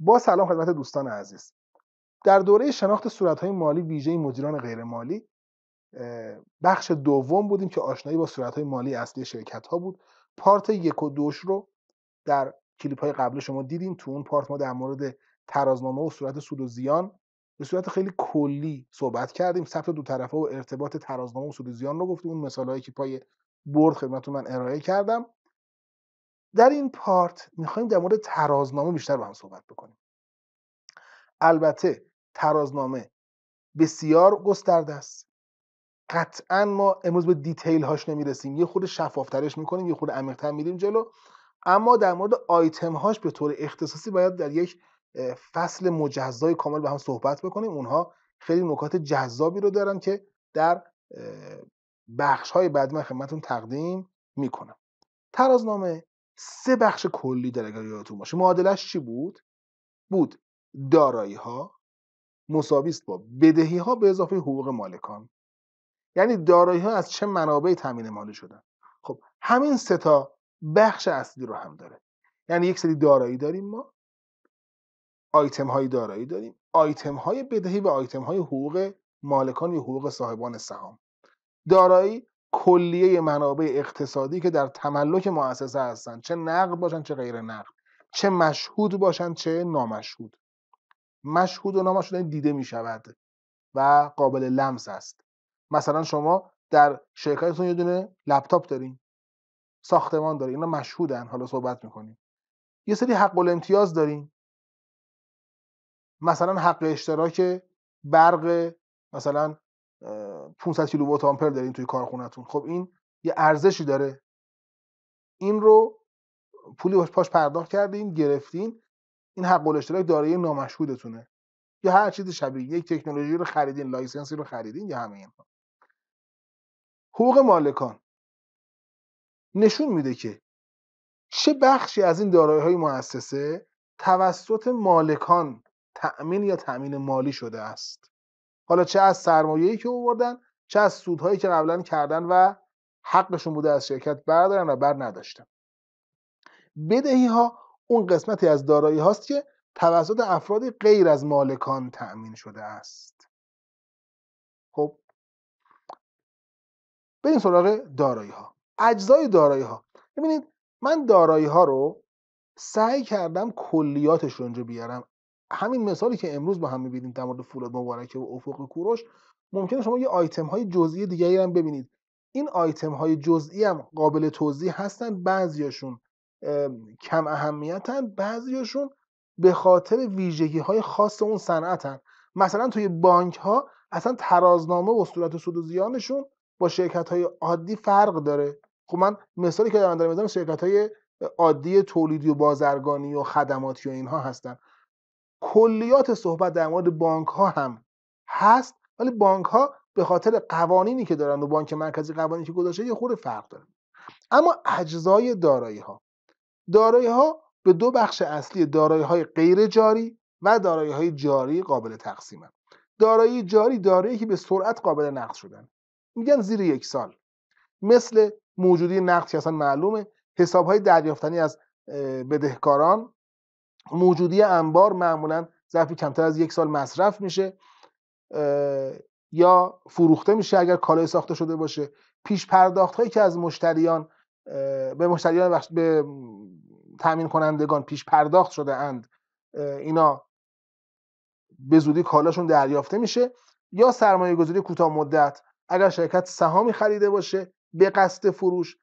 با سلام خدمت دوستان عزیز در دوره شناخت صورتهای مالی ویژه مدیران غیر مالی بخش دوم بودیم که آشنایی با صورتهای مالی اصلی شرکت ها بود پارت یک و دوش رو در کلیپ های قبل شما دیدیم تو اون پارت ما در مورد ترازنامه و صورت سود و زیان به صورت خیلی کلی صحبت کردیم ثبت دو طرفه و ارتباط ترازنامه و زیان رو گفتیم اون مثالهایی که پای برد خدمتتون من ارائه کردم در این پارت میخوایم در مورد ترازنامه بیشتر با هم صحبت بکنیم البته ترازنامه بسیار گسترده است قطعا ما امروز به دیتیل هاش نمیرسیم یه خود شفافترش میکنیم یه خود عمیقتر میریم جلو اما در مورد آیتم هاش به طور اختصاصی باید در یک فصل مجزای کامل به هم صحبت بکنیم اونها خیلی نکات جذابی رو دارن که در بخش های بعد من خدمتتون تقدیم میکنم ترازنامه سه بخش کلی داره اگر یادتون باشه معادلش چی بود بود دارایی ها مساوی با بدهی ها به اضافه حقوق مالکان یعنی دارایی ها از چه منابع تامین مالی شدن خب همین سه تا بخش اصلی رو هم داره یعنی یک سری دارایی داریم ما آیتم های دارایی داریم آیتم های بدهی و آیتم های حقوق مالکان یا حقوق صاحبان سهام دارایی کلیه منابع اقتصادی که در تملک مؤسسه هستند چه نقد باشن چه غیر نقد چه مشهود باشن چه نامشهود مشهود و نامشهود یعنی دیده می شود و قابل لمس است مثلا شما در شرکتتون یه دونه لپتاپ دارین ساختمان دارین اینا مشهودن حالا صحبت میکنیم یه سری حق امتیاز دارین مثلا حق اشتراک برق مثلا 500 کیلووات آمپر دارین توی کارخونهتون خب این یه ارزشی داره این رو پولی پاش پرداخت کردین گرفتین این حق اشتراک دارایی نامشهودتونه یا هر چیز شبیه یک تکنولوژی رو خریدین لایسنسی رو خریدین یا همه اینها حقوق مالکان نشون میده که چه بخشی از این دارایی‌های های مؤسسه توسط مالکان تأمین یا تأمین مالی شده است حالا چه از سرمایه‌ای که آوردن چه از سودهایی که قبلا کردن و حقشون بوده از شرکت بردارن و بر نداشتن بدهی ها اون قسمتی از دارایی هاست که توسط افرادی غیر از مالکان تأمین شده است خب بریم سراغ دارایی ها اجزای دارایی ها ببینید من دارایی ها رو سعی کردم کلیاتش رو اینجا بیارم همین مثالی که امروز با هم میبینیم در مورد فولاد مبارکه و افق کوروش ممکنه شما یه آیتم های جزئی دیگری هم ببینید این آیتم های جزئی هم قابل توضیح هستن بعضیاشون کم اهمیتن بعضیاشون به خاطر ویژگی های خاص اون صنعتن مثلا توی بانک ها اصلا ترازنامه و صورت سود و زیانشون با شرکت های عادی فرق داره خب من مثالی که دارم دارم شرکت های عادی تولیدی و بازرگانی و خدماتی و اینها هستن کلیات صحبت در مورد بانک ها هم هست ولی بانک ها به خاطر قوانینی که دارن و بانک مرکزی قوانینی که گذاشته یه خورده فرق دارن اما اجزای دارایی ها دارایی ها به دو بخش اصلی دارایی های غیر جاری و دارایی های جاری قابل تقسیمن دارایی جاری دارایی که به سرعت قابل نقد شدن میگن زیر یک سال مثل موجودی نقد که اصلا معلومه حساب های دریافتنی از بدهکاران موجودی انبار معمولا ظرف کمتر از یک سال مصرف میشه یا فروخته میشه اگر کالای ساخته شده باشه پیش پرداخت هایی که از مشتریان به مشتریان به تامین کنندگان پیش پرداخت شده اند اینا به زودی کالاشون دریافته میشه یا سرمایه گذاری کوتاه مدت اگر شرکت سهامی خریده باشه به قصد فروش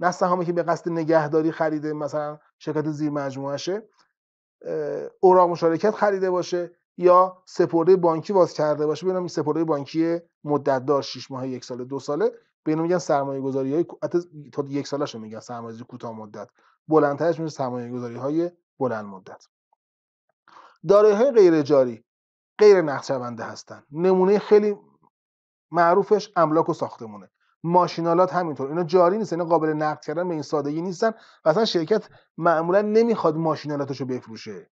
نه سهامی که به قصد نگهداری خریده مثلا شرکت زیر شه اوراق مشارکت خریده باشه یا سپرده بانکی باز کرده باشه ببینم این سپرده بانکی مدت دار 6 ماه یک ساله دو ساله به میگن سرمایه گذاری های تا یک سالش میگن سرمایه کوتاه مدت بلندترش میشه سرمایه گذاری های بلند مدت دارایی های غیر جاری غیر نقد شونده هستن نمونه خیلی معروفش املاک و ساختمونه ماشینالات همینطور اینا جاری نیستن اینا قابل نقد کردن به این سادگی نیستن و اصلا شرکت معمولا نمیخواد ماشینالاتشو بفروشه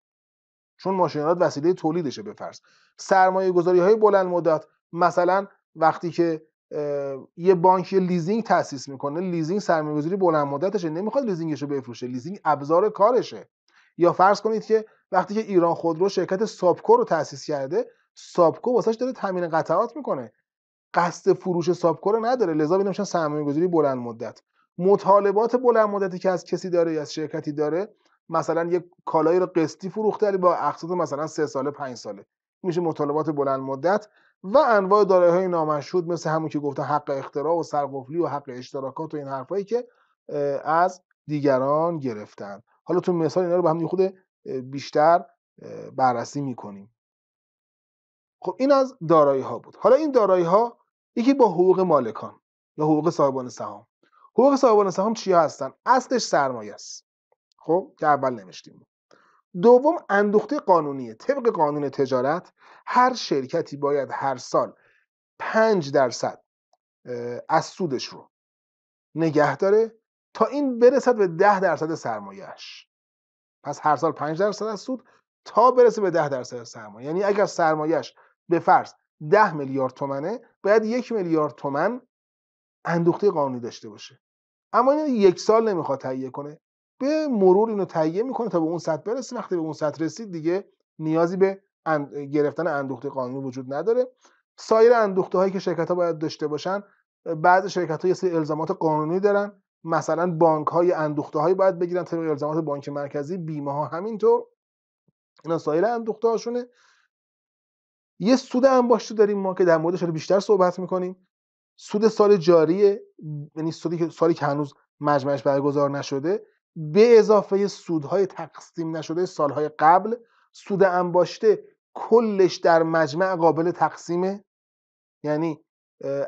چون ماشینالات وسیله تولیدشه به فرض سرمایه گذاری های بلند مدت مثلا وقتی که یه بانک لیزینگ تاسیس میکنه لیزینگ سرمایه گذاری بلند مدتشه نمیخواد لیزینگشو بفروشه لیزینگ ابزار کارشه یا فرض کنید که وقتی که ایران خودرو شرکت سابکو رو تاسیس کرده سابکو واسش داره تامین قطعات میکنه قصد فروش سابکو رو نداره لذا ببینم چون سرمایه گذاری بلند مدت مطالبات بلند مدتی که از کسی داره یا از شرکتی داره مثلا یک کالایی رو قسطی فروخته با اقساط مثلا سه ساله پنج ساله میشه مطالبات بلند مدت و انواع دارایی های نامشهود مثل همون که گفتم حق اختراع و سرقفلی و حق اشتراکات و این حرفایی که از دیگران گرفتن حالا تو مثال اینا رو به هم خود بیشتر بررسی میکنیم خب این از دارایی ها بود حالا این دارایی ها یکی با حقوق مالکان یا حقوق صاحبان سهام حقوق صاحبان سهام چیا هستن اصلش سرمایه است خب که اول نمیشتیم دوم اندوخته قانونیه طبق قانون تجارت هر شرکتی باید هر سال پنج درصد از سودش رو نگه داره تا این برسد به ده درصد سرمایهش پس هر سال پنج درصد از سود تا برسه به ده درصد سرمایه یعنی اگر سرمایهش به فرض ده میلیارد تومنه باید یک میلیارد تومن اندوخته قانونی داشته باشه اما این یک سال نمیخواد تهیه کنه به مرور اینو تهیه میکنه تا به اون سطح برسه وقتی به اون سطح رسید دیگه نیازی به گرفتن اندوخته قانونی وجود نداره سایر اندوخته هایی که شرکت ها باید داشته باشن بعض شرکت ها یه سری الزامات قانونی دارن مثلا بانک های اندوخته هایی باید بگیرن طبق الزامات بانک مرکزی بیمه ها همینطور اینا سایر اندوخته هاشونه یه سود انباشته داریم ما که در موردش بیشتر صحبت میکنیم سود سال جاری یعنی سودی که سالی که هنوز مجمعش برگزار نشده به اضافه سودهای تقسیم نشده سالهای قبل سود انباشته کلش در مجمع قابل تقسیمه یعنی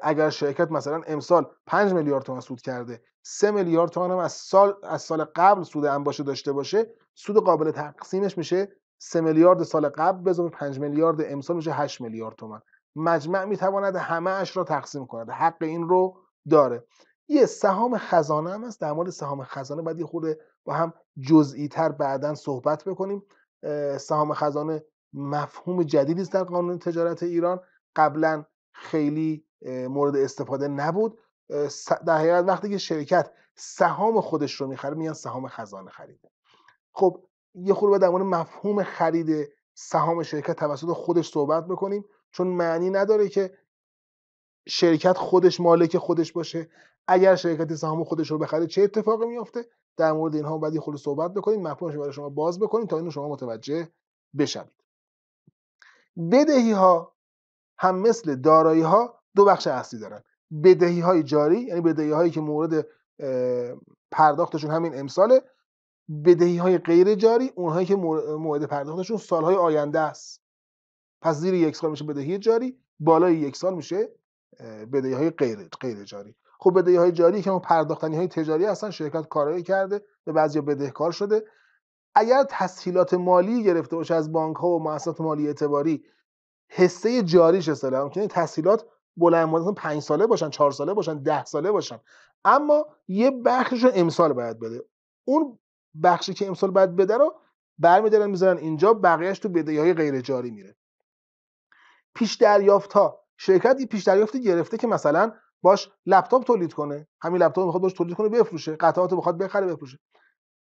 اگر شرکت مثلا امسال 5 میلیارد تومان سود کرده سه میلیارد تومان هم از سال از سال قبل سود انباشته داشته باشه سود قابل تقسیمش میشه سه میلیارد سال قبل بزن 5 میلیارد امسال میشه 8 میلیارد تومن مجمع میتواند همه اش را تقسیم کند حق این رو داره یه سهام خزانه هم هست در مورد سهام خزانه بعد یه خورده با هم جزئی تر بعدا صحبت بکنیم سهام خزانه مفهوم جدیدی است در قانون تجارت ایران قبلا خیلی مورد استفاده نبود در حقیقت وقتی که شرکت سهام خودش رو میخره میان سهام خزانه خریده خب یه خورده در مورد مفهوم خرید سهام شرکت توسط خودش صحبت بکنیم چون معنی نداره که شرکت خودش مالک خودش باشه اگر شرکت سهام خودش رو بخره چه اتفاقی میافته در مورد اینها بعد یه صحبت بکنیم مفهومش برای شما باز بکنیم تا اینو شما متوجه بشوید بدهی ها هم مثل دارایی ها دو بخش اصلی دارن بدهی های جاری یعنی بدهی هایی که مورد پرداختشون همین امساله بدهی های غیر جاری اونهایی که موعد پرداختشون سالهای آینده است پس زیر یک سال میشه بدهی جاری بالای یک سال میشه بدهی های غیر غیر جاری خب بدهی های جاری که اون پرداختنی های تجاری هستن شرکت کارایی کرده به بعضی بدهکار شده اگر تسهیلات مالی گرفته باشه از بانک ها و مؤسسات مالی اعتباری حسه جاریش سلام. ممکنه تسهیلات بلند مدت 5 ساله باشن چهار ساله باشن ده ساله باشن اما یه بخشش امسال باید بده اون بخشی که امسال باید بده رو برمیدارن میذارن اینجا بقیهش تو بدهی های غیر جاری میره پیش دریافت ها شرکت یه پیش دریافتی گرفته که مثلا باش لپتاپ تولید کنه همین لپتاپ میخواد باش تولید کنه بفروشه قطعات بخواد بخره بفروشه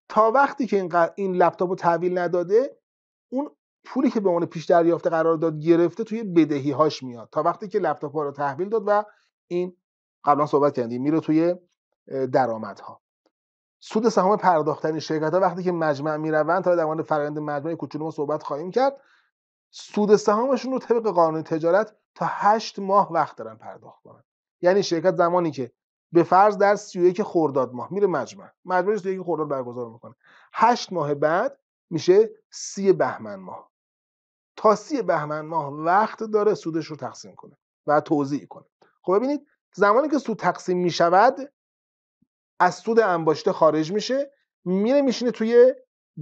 تا وقتی که این, ق... این لپتاپ رو تحویل نداده اون پولی که به عنوان پیش دریافت قرار داد گرفته توی بدهی هاش میاد تا وقتی که لپتاپ رو تحویل داد و این قبلا صحبت کردیم میره توی درآمدها سود سهام پرداختنی شرکت ها وقتی که مجمع میروند تا در مورد فرآیند مجمع کوچولو ما صحبت خواهیم کرد سود سهامشون رو طبق قانون تجارت تا هشت ماه وقت دارن پرداخت کنن یعنی شرکت زمانی که به فرض در 31 خرداد ماه میره مجمع مجمع 31 خرداد برگزار میکنه 8 ماه بعد میشه سی بهمن ماه تا سی بهمن ماه وقت داره سودش رو تقسیم کنه و توضیح کنه خب ببینید زمانی که سود تقسیم میشود از سود انباشته خارج میشه میره میشینه توی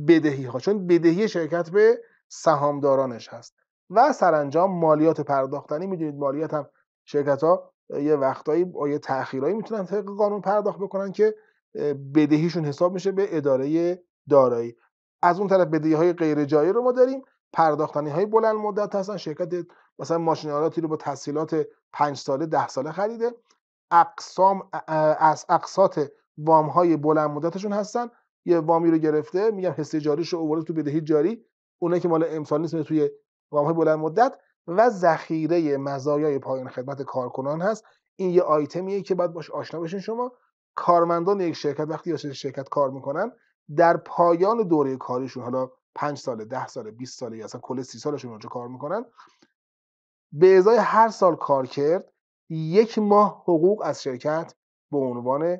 بدهی ها چون بدهی شرکت به سهامدارانش هست و سرانجام مالیات پرداختنی میدونید مالیات هم شرکت ها یه وقتایی با یه تأخیرایی میتونن طبق قانون پرداخت بکنن که بدهیشون حساب میشه به اداره دارایی از اون طرف بدهی های غیر جایی رو ما داریم پرداختنی های بلند مدت هستن شرکت مثلا ماشین آلاتی رو با تسهیلات 5 ساله ده ساله خریده اقسام از اقساط وام های بلند مدتشون هستن یه وامی رو گرفته میگم حسه جاریش رو اوورد تو بدهی جاری اونه که مال امسال نیست توی وام های بلند مدت و ذخیره مزایای پایان خدمت کارکنان هست این یه آیتمیه که باید باش آشنا بشین شما کارمندان یک شرکت وقتی یا شرکت کار میکنن در پایان دوره کاریشون حالا پنج سال ده سال 20 ساله یا اصلا کل 30 سالشون اونجا کار میکنن به ازای هر سال کار کرد یک ماه حقوق از شرکت به عنوان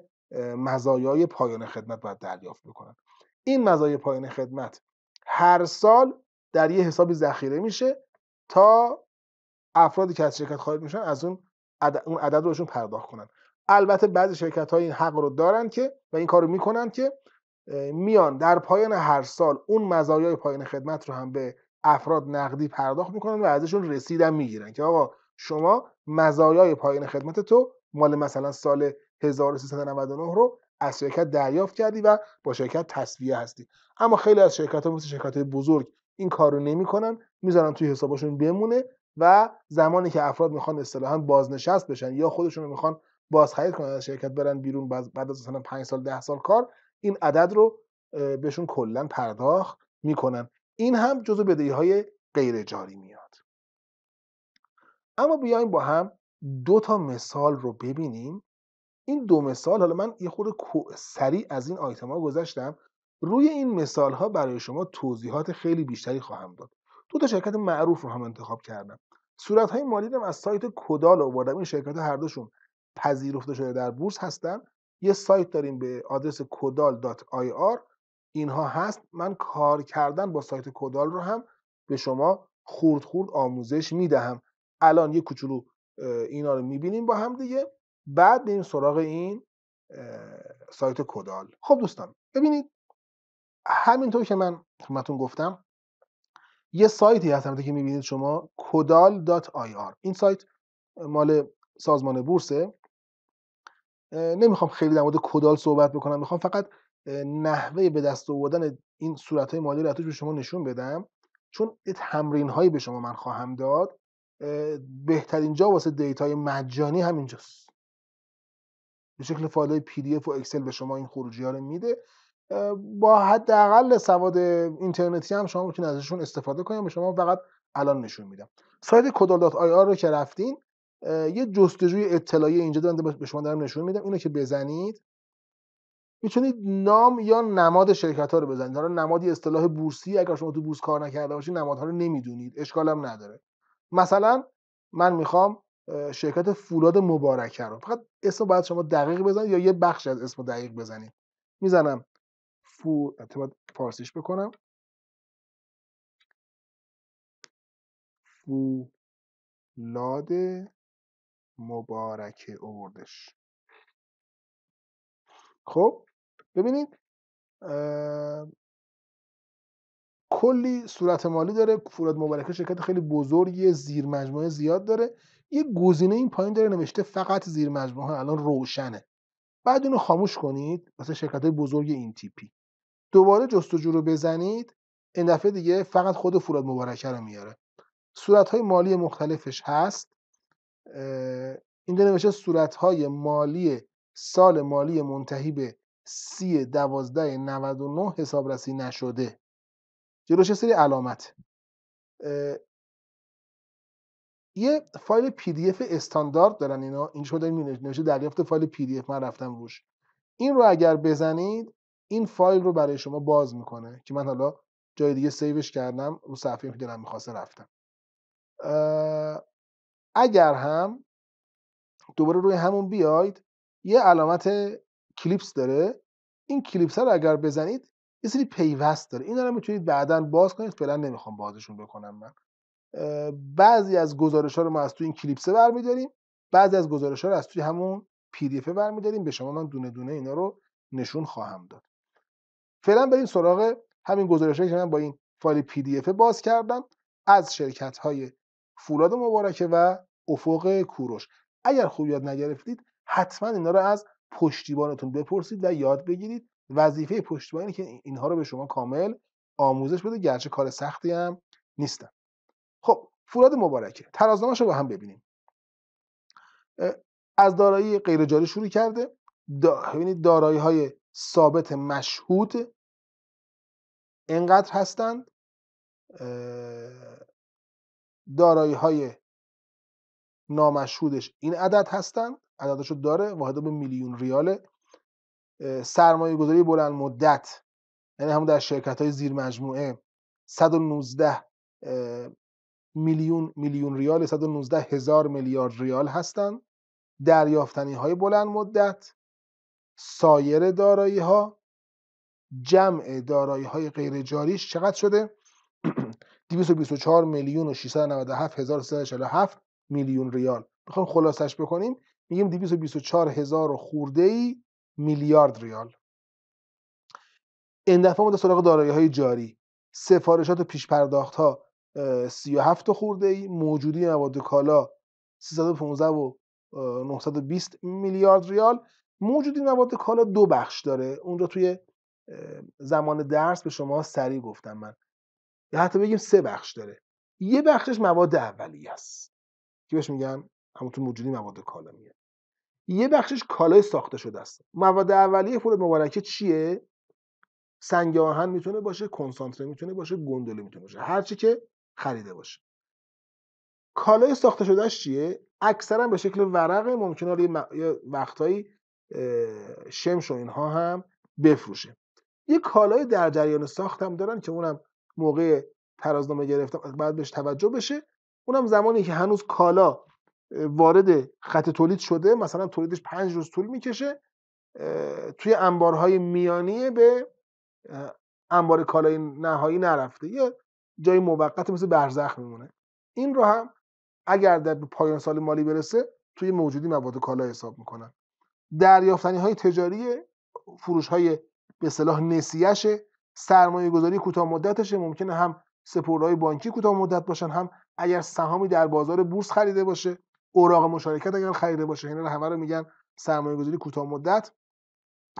مزایای پایان خدمت باید دریافت بکنن این مزایای پایان خدمت هر سال در یه حسابی ذخیره میشه تا افرادی که از شرکت خارج میشن از اون عدد, اون عدد رو پرداخت کنن البته بعضی شرکت های این حق رو دارن که و این کار رو میکنن که میان در پایان هر سال اون مزایای پایان خدمت رو هم به افراد نقدی پرداخت میکنن و ازشون رسیدن میگیرن که آقا شما مزایای پایان خدمت تو مال مثلا سال 1399 رو از شرکت دریافت کردی و با شرکت تصویه هستی اما خیلی از شرکت ها مثل شرکت بزرگ این کار رو نمیکنن میذارن توی حسابشون بمونه و زمانی که افراد میخوان اصطلاحا بازنشست بشن یا خودشون رو میخوان بازخرید کنن از شرکت برن بیرون بعد از مثلا 5 سال 10 سال کار این عدد رو بهشون کلا پرداخت میکنن این هم جزو بدهی های غیر جاری میاد اما بیایم با هم دو تا مثال رو ببینیم این دو مثال حالا من یه خورده سریع از این آیتم ها گذشتم روی این مثال ها برای شما توضیحات خیلی بیشتری خواهم داد دو تا شرکت معروف رو هم انتخاب کردم صورت های مالی هم از سایت کدال آوردم این شرکت هر دوشون پذیرفته شده در بورس هستن یه سایت داریم به آدرس کدال.ir اینها هست من کار کردن با سایت کدال رو هم به شما خورد خورد آموزش میدهم الان یه کوچولو اینا رو میبینیم با هم دیگه بعد این سراغ این سایت کدال خب دوستان ببینید همینطور که من خدمتتون گفتم یه سایتی هست همینطور که میبینید شما kodal.ir این سایت مال سازمان بورسه نمیخوام خیلی در مورد کدال صحبت بکنم میخوام فقط نحوه به دست آوردن این صورت های مالی رو به شما نشون بدم چون تمرین هایی به شما من خواهم داد بهترین جا واسه دیتای مجانی همینجاست به شکل فایل پی دی اف و اکسل به شما این خروجی ها رو میده با حداقل سواد اینترنتی هم شما میتونید ازشون استفاده کنید به شما فقط الان نشون میدم سایت کدال آی رو که رفتین یه جستجوی اطلاعی اینجا دارم به شما دارم نشون میدم اینو که بزنید میتونید نام یا نماد شرکت ها رو بزنید حالا نمادی اصطلاح بورسی اگر شما تو بورس کار نکرده باشید نمادها رو نمیدونید اشکال نداره مثلا من میخوام شرکت فولاد مبارکه رو فقط اسم باید شما دقیق بزنید یا یه بخش از اسم دقیق بزنید میزنم فو فارسیش بکنم فولاد مبارکه اوردش خب ببینید کلی صورت مالی داره فولاد مبارکه شرکت خیلی بزرگیه زیر مجموعه زیاد داره یه گزینه این پایین داره نوشته فقط زیر مجموعه الان روشنه بعد اونو خاموش کنید واسه شرکت های بزرگ این تیپی دوباره جستجو رو بزنید این دفعه دیگه فقط خود فولاد مبارکه رو میاره صورت های مالی مختلفش هست این اینجا نوشته صورت های مالی سال مالی منتهی به سی دوازده 99 حسابرسی نشده جلوش سری علامت یه فایل پی دی اف استاندارد دارن اینا این شده نوشته دریافت فایل پی دی اف من رفتم روش این رو اگر بزنید این فایل رو برای شما باز میکنه که من حالا جای دیگه سیوش کردم رو صفحه که دلم میخواسته رفتم اگر هم دوباره روی همون بیاید یه علامت کلیپس داره این کلیپس رو اگر بزنید یه سری پیوست داره این رو میتونید بعدا باز کنید فعلا نمیخوام بازشون بکنم من بعضی از گزارش ها رو ما از توی این کلیپسه برمیداریم بعضی از گزارش ها رو از توی همون پی برمیداریم به شما من دونه دونه اینا رو نشون خواهم داد فعلا بریم سراغ همین گزارش که من با این فایل پی باز کردم از شرکت های فولاد مبارکه و افق کوروش اگر خوب یاد نگرفتید حتما اینا رو از پشتیبانتون بپرسید و یاد بگیرید وظیفه پشتیبانی که اینها رو به شما کامل آموزش بده گرچه کار سختی هم نیستن خب فولاد مبارکه ترازنامش رو با هم ببینیم از دارایی جاری شروع کرده دا... ببینید دارایی های ثابت مشهود انقدر هستند دارایی های نامشهودش این عدد هستند عددش رو داره واحد به میلیون ریاله سرمایه گذاری بلند مدت یعنی همون در شرکت های زیر مجموعه 119 میلیون میلیون ریال 119 هزار میلیارد ریال هستند دریافتنی های بلند مدت سایر دارایی ها جمع دارایی های غیر جاریش چقدر شده 224 میلیون و 697 هزار 347 میلیون ریال میخوام خلاصش بکنیم میگیم 224 هزار خورده ای میلیارد ریال این دفعه ما سراغ دارایی های جاری سفارشات و پیش پرداخت ها 37 خورده ای موجودی مواد کالا 315 و 920 میلیارد ریال موجودی مواد کالا دو بخش داره اونجا توی زمان درس به شما سریع گفتم من یا حتی بگیم سه بخش داره یه بخشش مواد اولیه است که بهش میگن همونطور موجودی مواد کالا میگه یه بخشش کالای ساخته شده است مواد اولیه فولاد مبارکه چیه سنگ آهن میتونه باشه کنسانتره میتونه باشه گندله میتونه باشه هرچی که خریده باشه کالای ساخته شدهش چیه اکثرا به شکل ورقه ممکنه یه وقتهایی شمش و اینها هم بفروشه یه کالای در جریان ساخت هم دارن که اونم موقع ترازنامه گرفتم بعد بهش توجه بشه اونم زمانی که هنوز کالا وارد خط تولید شده مثلا تولیدش پنج روز طول میکشه توی انبارهای میانیه به انبار کالای نهایی نرفته یه جای موقت مثل برزخ میمونه این رو هم اگر در پایان سال مالی برسه توی موجودی مواد کالا حساب میکنن دریافتنی های تجاری فروش های به صلاح نسیش سرمایه گذاری کوتاه مدتشه ممکنه هم های بانکی کوتاه مدت باشن هم اگر سهامی در بازار بورس خریده باشه اوراق مشارکت اگر خریده باشه رو یعنی همه رو میگن سرمایه گذاری کوتاه مدت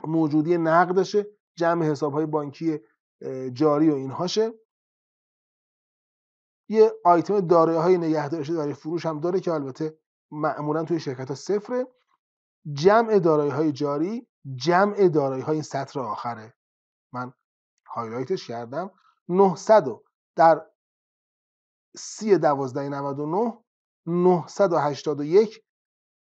موجودی نقدشه جمع حساب های بانکی جاری و اینهاشه یه آیتم دارایی های نگهداری شده برای فروش هم داره که البته معمولا توی شرکت ها صفره جمع دارایی های جاری جمع دارایی های این سطر آخره من هایلایتش کردم 900 در سی دوازده و 981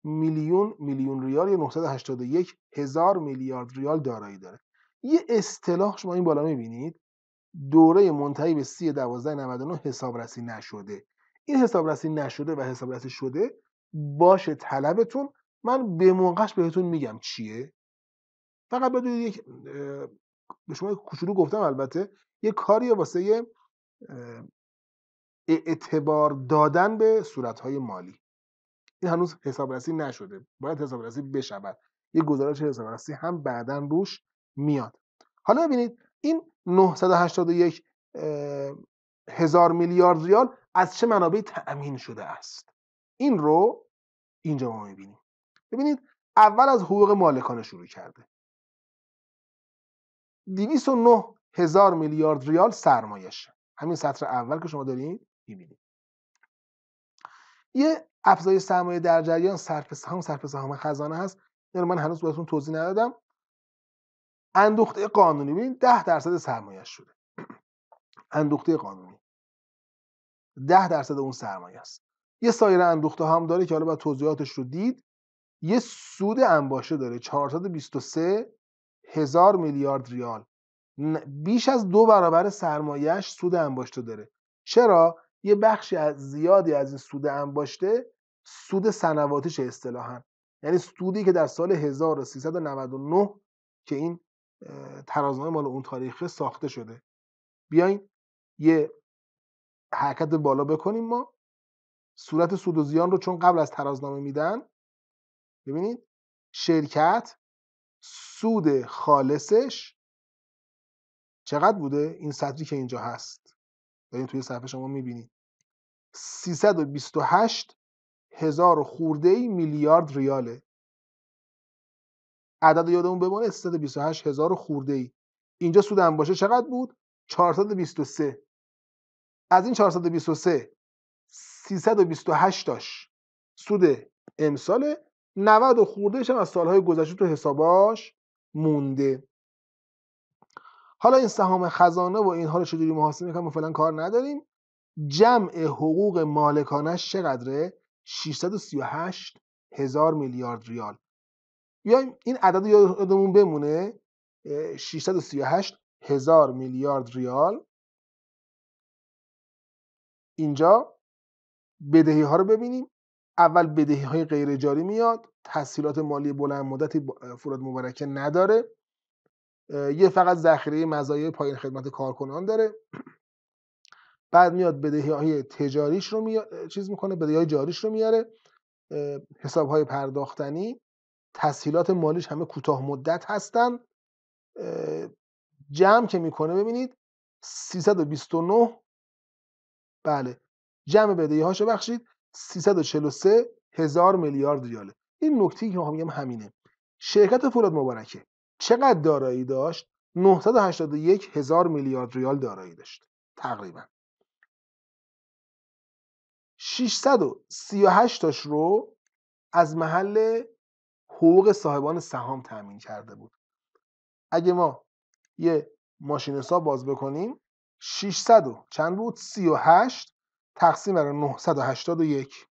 میلیون میلیون ریال یا 981 هزار میلیارد ریال دارایی داره یه اصطلاح شما این بالا میبینید دوره منتهی به سی حسابرسی نشده این حسابرسی نشده و حسابرسی شده باشه طلبتون من به موقعش بهتون میگم چیه فقط بدونید یک به شما کوچولو گفتم البته یه کاری واسه اعتبار دادن به صورتهای مالی این هنوز حسابرسی نشده باید حسابرسی بشود یه گزارش حسابرسی هم بعدا روش میاد حالا ببینید این 981 هزار میلیارد ریال از چه منابعی تأمین شده است این رو اینجا ما میبینیم ببینید اول از حقوق مالکانه شروع کرده 209 هزار میلیارد ریال سرمایش همین سطر اول که شما دارین میبینید یه افزای سرمایه در جریان صرف سهام صرف سهام خزانه هست یعنی من هنوز بهتون توضیح ندادم اندوخته قانونی ببین 10 درصد سرمایه شده اندوخته قانونی ده درصد اون سرمایه است یه سایر اندوخته هم داره که حالا با توضیحاتش رو دید یه سود انباشه داره 423 هزار میلیارد ریال بیش از دو برابر سرمایهش سود انباشته داره چرا یه بخشی از زیادی از این سود انباشته سود سنواتیش اصطلاحا یعنی سودی که در سال 1399 که این ترازنامه مال اون تاریخه ساخته شده بیاین یه حرکت بالا بکنیم ما صورت سود و زیان رو چون قبل از ترازنامه میدن ببینید شرکت سود خالصش چقدر بوده این سطری که اینجا هست دارین توی صفحه شما میبینید 328 هزار خورده ای میلیارد ریاله عدد یادمون بمونه 328 هزار خورده ای اینجا هم باشه چقدر بود 423 از این 423 328 داشت سود امسال 90 و خوردهش از سالهای گذشته تو حساباش مونده حالا این سهام خزانه و اینها رو چجوری محاسبه و فعلا کار نداریم جمع حقوق مالکانش چقدره 638 هزار میلیارد ریال بیایم این عدد یادمون بمونه 638 هزار میلیارد ریال اینجا بدهی ها رو ببینیم اول بدهی های غیر جاری میاد تحصیلات مالی بلند مدتی فراد مبارکه نداره یه فقط ذخیره مزایای پایین خدمت کارکنان داره بعد میاد بدهی های تجاریش رو میاد چیز میکنه بدهی های جاریش رو میاره حساب های پرداختنی تسهیلات مالیش همه کوتاه مدت هستن جمع که میکنه ببینید 329 بله جمع بدهی هاشو بخشید 343 هزار میلیارد ریاله این نکته که ما میگم همینه شرکت فولاد مبارکه چقدر دارایی داشت 981 هزار میلیارد ریال دارایی داشت تقریبا 638 تاش رو از محل حقوق صاحبان سهام تامین کرده بود اگه ما یه ماشین حساب باز بکنیم 600 و چند بود 38 تقسیم بر 981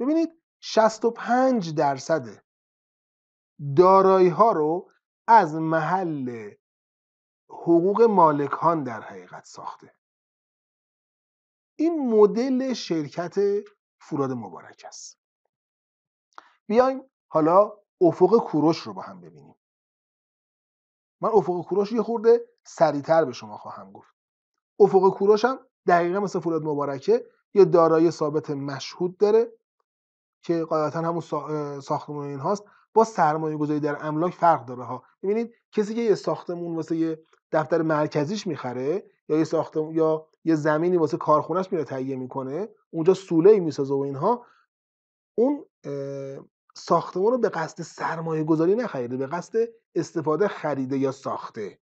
ببینید 65 درصد دارایی ها رو از محل حقوق مالکان در حقیقت ساخته این مدل شرکت فراد مبارک است بیایم حالا افق کوروش رو با هم ببینیم من افق کوروش یه خورده سریعتر به شما خواهم گفت افق کوروش هم دقیقا مثل فولاد مبارکه یه دارایی ثابت مشهود داره که قاعدتا همون ساختمون این هاست با سرمایه گذاری در املاک فرق داره ها ببینید کسی که یه ساختمون واسه یه دفتر مرکزیش میخره یا یه یا یه زمینی واسه کارخونهش میره تهیه میکنه اونجا سوله ای میسازه و اینها اون ساختمان رو به قصد سرمایه گذاری نخریده به قصد استفاده خریده یا ساخته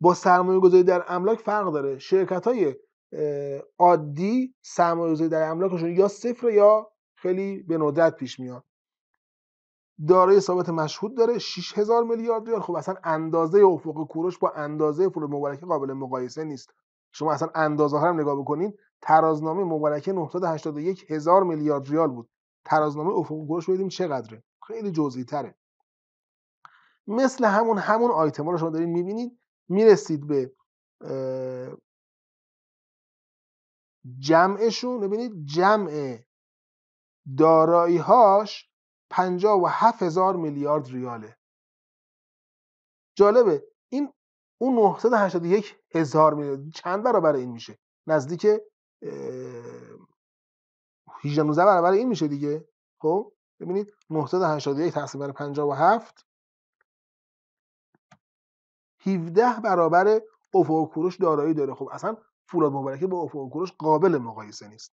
با سرمایه گذاری در املاک فرق داره شرکت های عادی سرمایه گذاری در املاکشون یا صفر یا خیلی به ندرت پیش میاد دارای ثابت مشهود داره هزار میلیارد ریال خب اصلا اندازه افق کوروش با اندازه پول مبارکه قابل مقایسه نیست شما اصلا اندازه هم نگاه بکنین ترازنامه مبارکه 981 هزار میلیارد ریال بود ترازنامه افق گوش بدیم چقدره خیلی جزئی تره مثل همون همون آیتما رو شما دارین میبینید میرسید به جمعشون ببینید جمع دارایی هاش پنجا و هفت هزار میلیارد ریاله جالبه این اون 981 هزار میلیارد چند برابر این میشه نزدیک 18 19 برابر این میشه دیگه خب ببینید 981 تقسیم بر 57 17 برابر افق کوروش دارایی داره خب اصلا فولاد مبارکه با افق کوروش قابل مقایسه نیست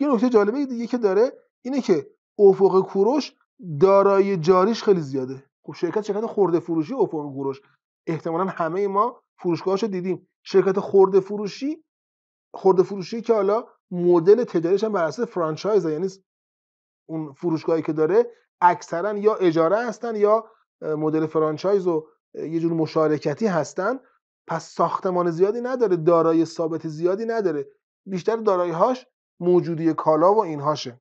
یه نکته جالبه دیگه که داره اینه که افق کوروش دارایی جاریش خیلی زیاده خب شرکت شرکت خورده فروشی افق کوروش احتمالا همه ما فروشگاهاشو دیدیم شرکت خورده فروشی خورده فروشی که حالا مدل تجاریش هم بر اساس فرانچایز یعنی اون فروشگاهی که داره اکثرا یا اجاره هستن یا مدل فرانچایز و یه جور مشارکتی هستن پس ساختمان زیادی نداره دارایی ثابت زیادی نداره بیشتر دارایی هاش موجودی کالا و اینهاشه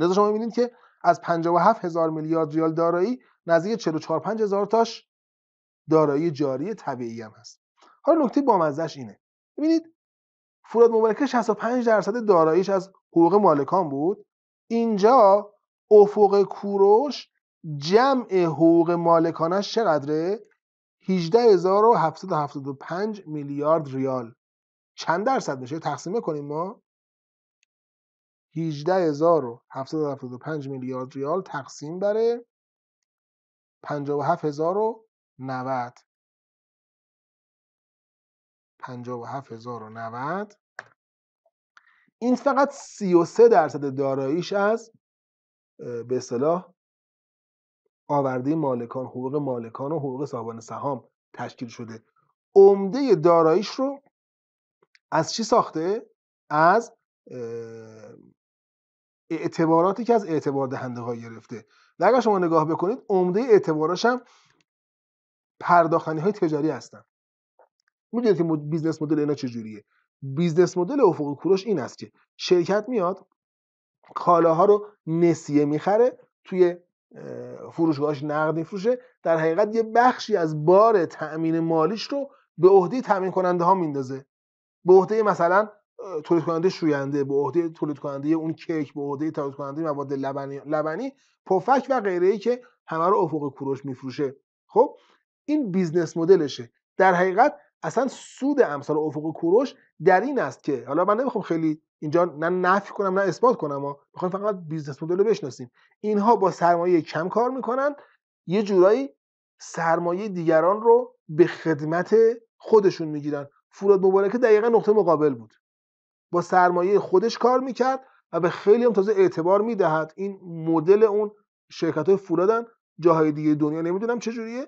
لذا شما میبینید که از 57 هزار میلیارد ریال دارایی نزدیک 44 5 هزار تاش دارایی جاری طبیعی هم هست حالا نکته بامزش اینه ببینید فولاد مبارکه 65 درصد داراییش از حقوق مالکان بود اینجا افق کوروش جمع حقوق مالکانش چقدره 18775 میلیارد ریال چند درصد میشه تقسیم کنیم ما 18775 میلیارد ریال تقسیم بر 57090 57090 این فقط 33 درصد داراییش از به صلاح آورده مالکان حقوق مالکان و حقوق صاحبان سهام تشکیل شده عمده داراییش رو از چی ساخته از اعتباراتی که از اعتبار دهنده ها گرفته و اگر شما نگاه بکنید عمده اعتباراش هم پرداخنی های تجاری هستن میدونید که بیزنس مدل اینا چجوریه بیزنس مدل افق کوروش این است که شرکت میاد کالاها رو نسیه میخره توی فروشگاهش نقد میفروشه در حقیقت یه بخشی از بار تأمین مالیش رو به عهده تأمین کننده ها میندازه به عهده مثلا تولید کننده شوینده به عهده تولید کننده اون کیک به عهده تولید کننده مواد لبنی لبنی پفک و غیره ای که همه رو افق کوروش میفروشه خب این بیزنس مدلشه در حقیقت اصلا سود امثال افق کوروش در این است که حالا من نمیخوام خیلی اینجا نه نفی کنم نه اثبات کنم ما میخوام فقط بیزنس مدل رو بشناسیم اینها با سرمایه کم کار میکنن یه جورایی سرمایه دیگران رو به خدمت خودشون میگیرن فولاد مبارکه دقیقا نقطه مقابل بود با سرمایه خودش کار میکرد و به خیلی هم تازه اعتبار میدهد این مدل اون شرکت های فولادن جاهای دیگه دنیا نمیدونم چجوریه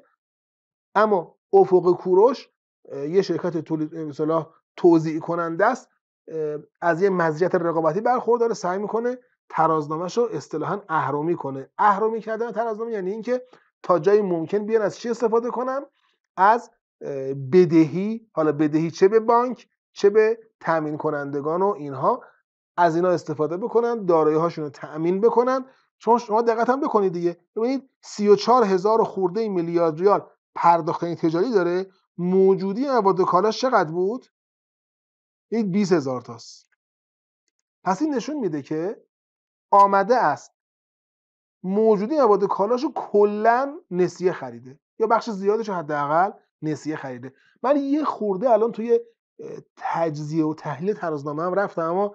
اما افق کوروش یه شرکت تولید توضیع کننده است از یه مزیت رقابتی برخوردار سعی میکنه ترازنامهش رو اصطلاحا اهرامی کنه اهرامی کردن ترازنامه یعنی اینکه تا جایی ممکن بیان از چی استفاده کنم از بدهی حالا بدهی چه به بانک چه به تامین کنندگان و اینها از اینا استفاده بکنن دارایی هاشون رو تامین بکنن چون شما دقت هم بکنید دیگه ببینید 34000 خورده میلیارد ریال پرداخت یعنی تجاری داره موجودی عباد کالا چقدر بود؟ این 20 هزار تاست پس این نشون میده که آمده است موجودی عباد کالاشو کلا نسیه خریده یا بخش زیادش حداقل نسیه خریده من یه خورده الان توی تجزیه و تحلیل ترازنامه هم رفتم اما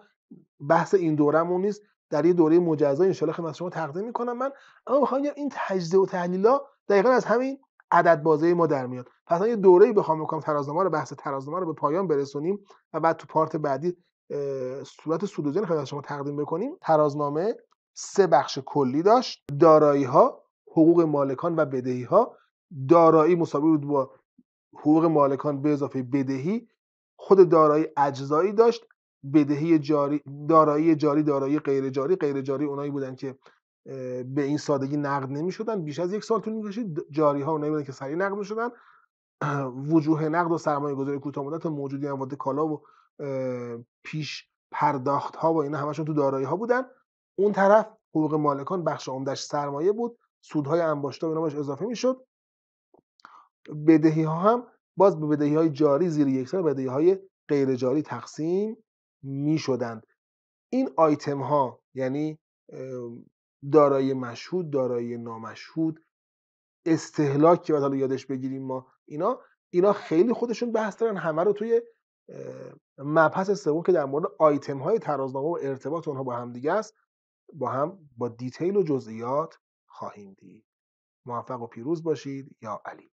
بحث این دورهمون نیست در یه دوره مجزا انشالله خدمت شما تقدیم میکنم من اما میخوام این تجزیه و تحلیل ها دقیقا از همین عدد بازه ما در میاد پس یه دوره‌ای بخوام بکنم ترازنامه رو بحث ترازنامه رو به پایان برسونیم و بعد تو پارت بعدی صورت زیان خدمت شما تقدیم بکنیم ترازنامه سه بخش کلی داشت دارایی ها حقوق مالکان و بدهی ها دارایی مساوی بود با حقوق مالکان به اضافه بدهی خود دارایی اجزایی داشت بدهی جاری دارایی جاری دارایی غیر جاری غیر جاری اونایی بودن که به این سادگی نقد شدن بیش از یک سال طول میکشید جاری ها نمی که سریع نقد شدن وجوه نقد و سرمایه گذاری کوتاه مدت موجودی واده کالا و پیش پرداخت ها و اینا همشون تو دارایی ها بودن اون طرف حقوق مالکان بخش عمدش سرمایه بود سودهای انباشته و اینا باش اضافه شد بدهی ها هم باز به بدهی های جاری زیر سال بدهی های غیر جاری تقسیم می شدند این آیتم ها یعنی دارای مشهود دارای نامشهود استهلاک که حالا یادش بگیریم ما اینا اینا خیلی خودشون بحث دارن همه رو توی مبحث سوم که در مورد آیتم های ترازنامه و ارتباط اونها با هم دیگه است با هم با دیتیل و جزئیات خواهیم دید موفق و پیروز باشید یا علی